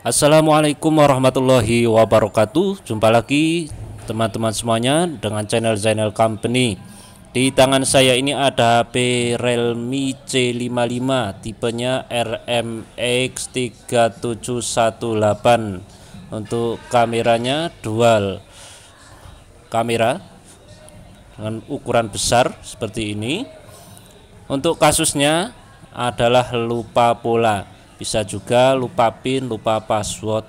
Assalamualaikum warahmatullahi wabarakatuh Jumpa lagi teman-teman semuanya dengan channel Zainal Company Di tangan saya ini ada HP Realme C55 Tipenya RMX3718 Untuk kameranya dual kamera Dengan ukuran besar seperti ini Untuk kasusnya adalah lupa pola bisa juga lupa pin lupa password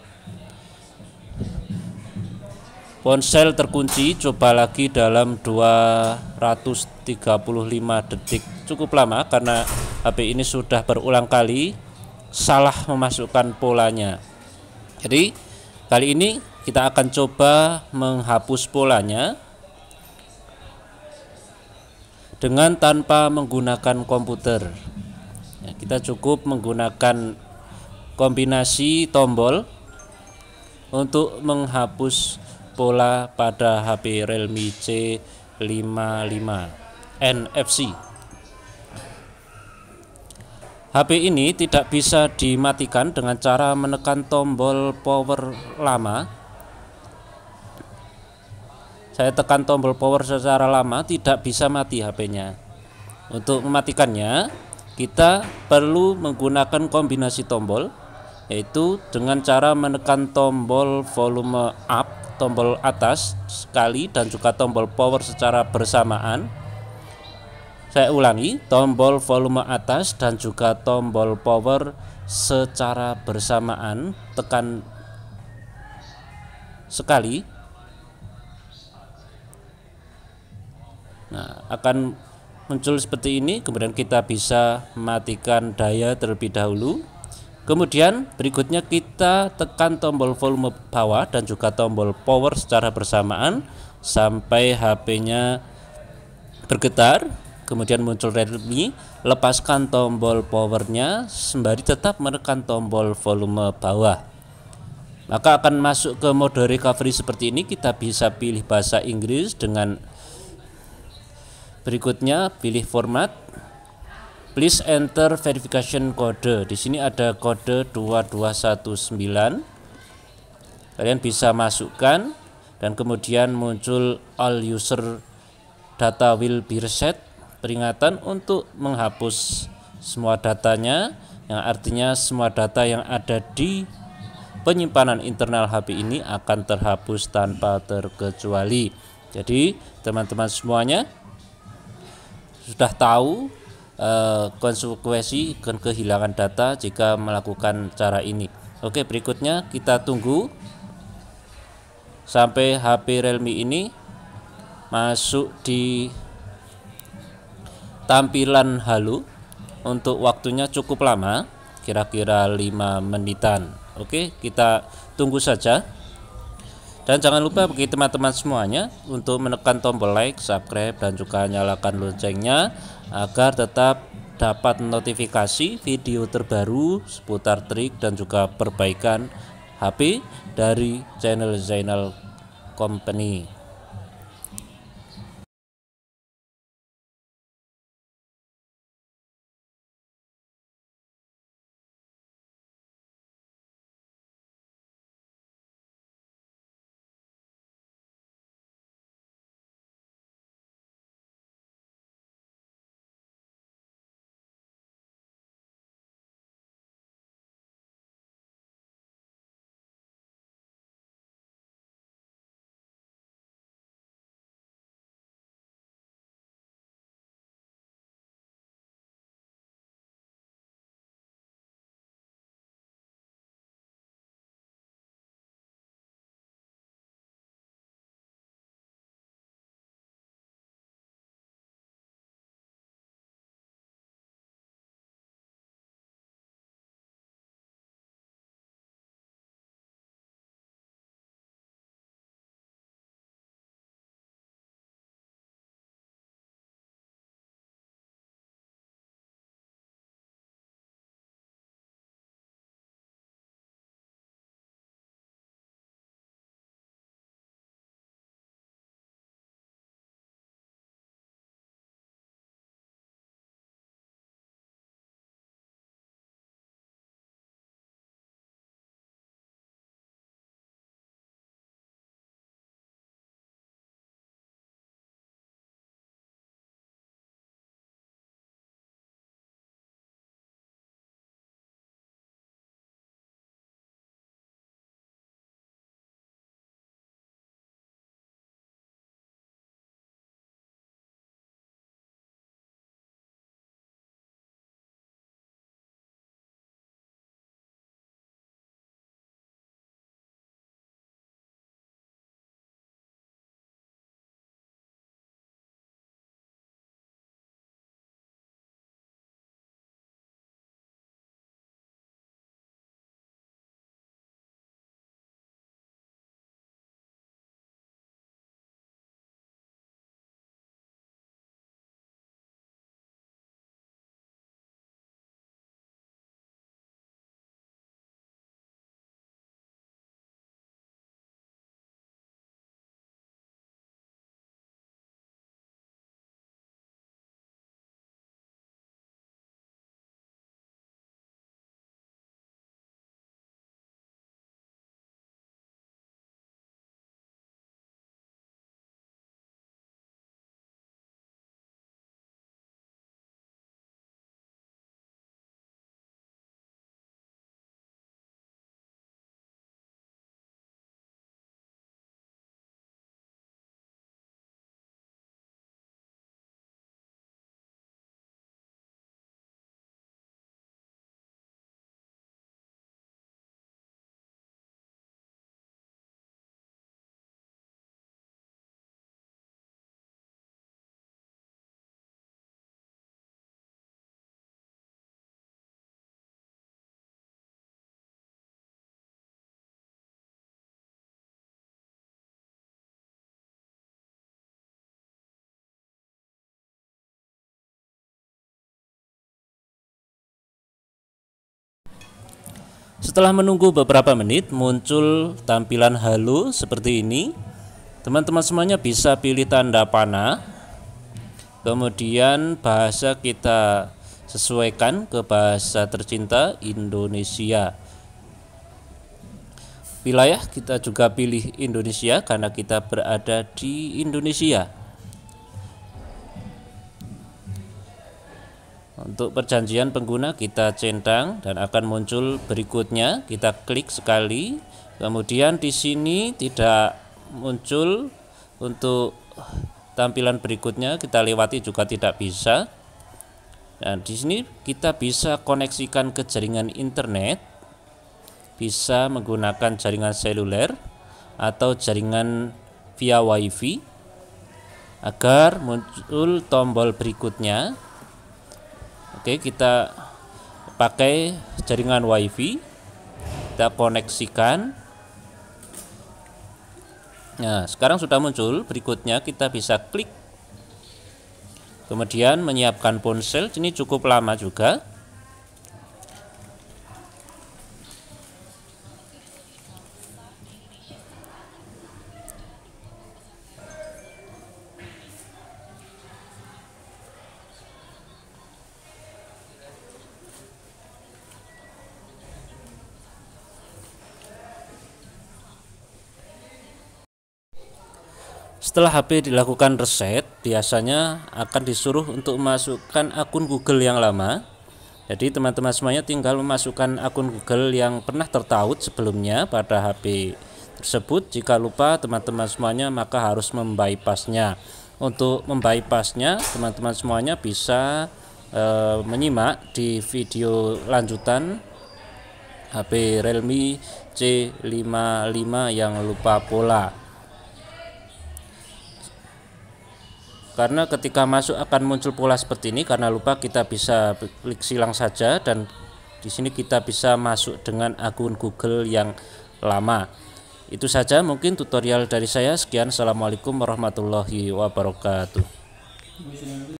ponsel terkunci coba lagi dalam 235 detik cukup lama karena HP ini sudah berulang kali salah memasukkan polanya jadi kali ini kita akan coba menghapus polanya dengan tanpa menggunakan komputer kita cukup menggunakan kombinasi tombol untuk menghapus pola pada HP Realme C55 NFC HP ini tidak bisa dimatikan dengan cara menekan tombol power lama saya tekan tombol power secara lama tidak bisa mati HP-nya untuk mematikannya kita perlu menggunakan kombinasi tombol yaitu dengan cara menekan tombol volume up, tombol atas sekali dan juga tombol power secara bersamaan. Saya ulangi, tombol volume atas dan juga tombol power secara bersamaan tekan sekali. Nah, akan muncul seperti ini kemudian kita bisa matikan daya terlebih dahulu kemudian berikutnya kita tekan tombol volume bawah dan juga tombol power secara bersamaan sampai HP-nya bergetar kemudian muncul Redmi lepaskan tombol powernya sembari tetap menekan tombol volume bawah maka akan masuk ke mode recovery seperti ini kita bisa pilih bahasa Inggris dengan Berikutnya pilih format. Please enter verification kode. Di sini ada kode 2219. Kalian bisa masukkan dan kemudian muncul all user data will be reset peringatan untuk menghapus semua datanya yang artinya semua data yang ada di penyimpanan internal HP ini akan terhapus tanpa terkecuali. Jadi, teman-teman semuanya sudah tahu uh, konsekuensi kehilangan data jika melakukan cara ini. Oke, berikutnya kita tunggu sampai HP Realme ini masuk di tampilan halu untuk waktunya cukup lama, kira-kira 5 menitan. Oke, kita tunggu saja. Dan jangan lupa bagi teman-teman semuanya untuk menekan tombol like, subscribe, dan juga nyalakan loncengnya agar tetap dapat notifikasi video terbaru seputar trik dan juga perbaikan HP dari channel Zainal Company. Setelah menunggu beberapa menit, muncul tampilan halo seperti ini. Teman-teman semuanya bisa pilih tanda panah. Kemudian bahasa kita sesuaikan ke bahasa tercinta Indonesia. Wilayah kita juga pilih Indonesia karena kita berada di Indonesia. Untuk perjanjian pengguna kita centang dan akan muncul berikutnya. Kita klik sekali. Kemudian di sini tidak muncul untuk tampilan berikutnya kita lewati juga tidak bisa. dan di sini kita bisa koneksikan ke jaringan internet. Bisa menggunakan jaringan seluler atau jaringan via WiFi agar muncul tombol berikutnya Oke, kita pakai jaringan WiFi. Kita koneksikan. Nah, sekarang sudah muncul. Berikutnya kita bisa klik. Kemudian menyiapkan ponsel. Ini cukup lama juga. Setelah HP dilakukan reset, biasanya akan disuruh untuk memasukkan akun Google yang lama. Jadi teman-teman semuanya tinggal memasukkan akun Google yang pernah tertaut sebelumnya pada HP tersebut. Jika lupa teman-teman semuanya maka harus membypassnya. Untuk membypassnya teman-teman semuanya bisa e, menyimak di video lanjutan HP Realme C55 yang lupa pola. karena ketika masuk akan muncul pola seperti ini karena lupa kita bisa klik silang saja dan di sini kita bisa masuk dengan akun Google yang lama itu saja mungkin tutorial dari saya sekian assalamualaikum warahmatullahi wabarakatuh